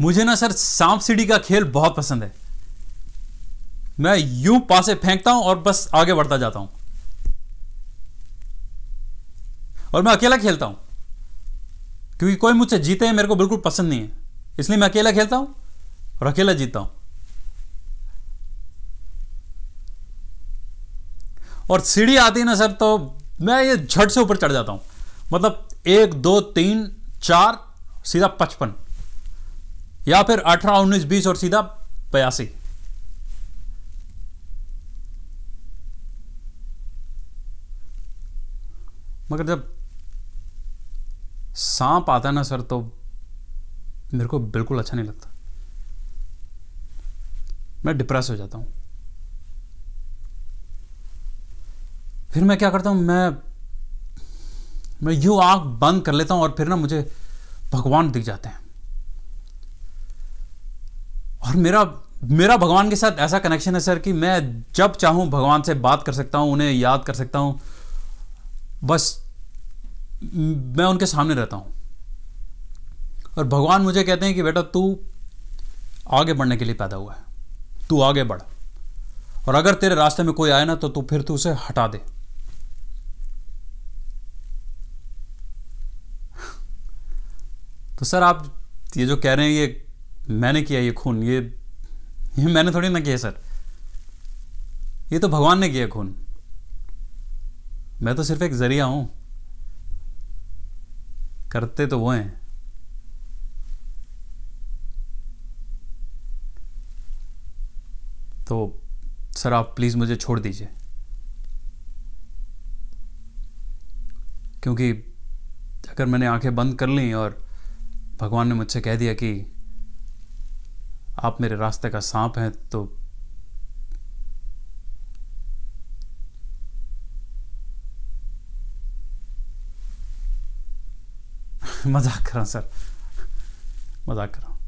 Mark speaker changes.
Speaker 1: मुझे ना सर सांप सीढ़ी का खेल बहुत पसंद है मैं यूं पासे फेंकता हूं और बस आगे बढ़ता जाता हूं और मैं अकेला खेलता हूं क्योंकि कोई मुझसे जीते हैं मेरे को बिल्कुल पसंद नहीं है इसलिए मैं अकेला खेलता हूं और अकेला जीतता हूं और सीढ़ी आती है ना सर तो मैं ये झट से ऊपर चढ़ जाता हूं मतलब एक दो तीन चार सीधा पचपन या फिर अठारह उन्नीस बीस और सीधा बयासी मगर जब सांप आता ना सर तो मेरे को बिल्कुल अच्छा नहीं लगता मैं डिप्रेस हो जाता हूं फिर मैं क्या करता हूं मैं मैं यू आंख बंद कर लेता हूं और फिर ना मुझे भगवान दिख जाते हैं और मेरा मेरा भगवान के साथ ऐसा कनेक्शन है सर कि मैं जब चाहूँ भगवान से बात कर सकता हूँ उन्हें याद कर सकता हूँ बस मैं उनके सामने रहता हूँ और भगवान मुझे कहते हैं कि बेटा तू आगे बढ़ने के लिए पैदा हुआ है तू आगे बढ़ और अगर तेरे रास्ते में कोई आए ना तो तू फिर तू उसे हटा दे तो सर आप ये जो कह रहे हैं ये मैंने किया ये खून ये ये मैंने थोड़ी ना किया सर ये तो भगवान ने किया खून मैं तो सिर्फ एक जरिया हूं करते तो वो हैं तो सर आप प्लीज़ मुझे छोड़ दीजिए क्योंकि अगर मैंने आंखें बंद कर ली और भगवान ने मुझसे कह दिया कि आप मेरे रास्ते का सांप हैं तो मजाक कर हूं सर मजाक कर हूं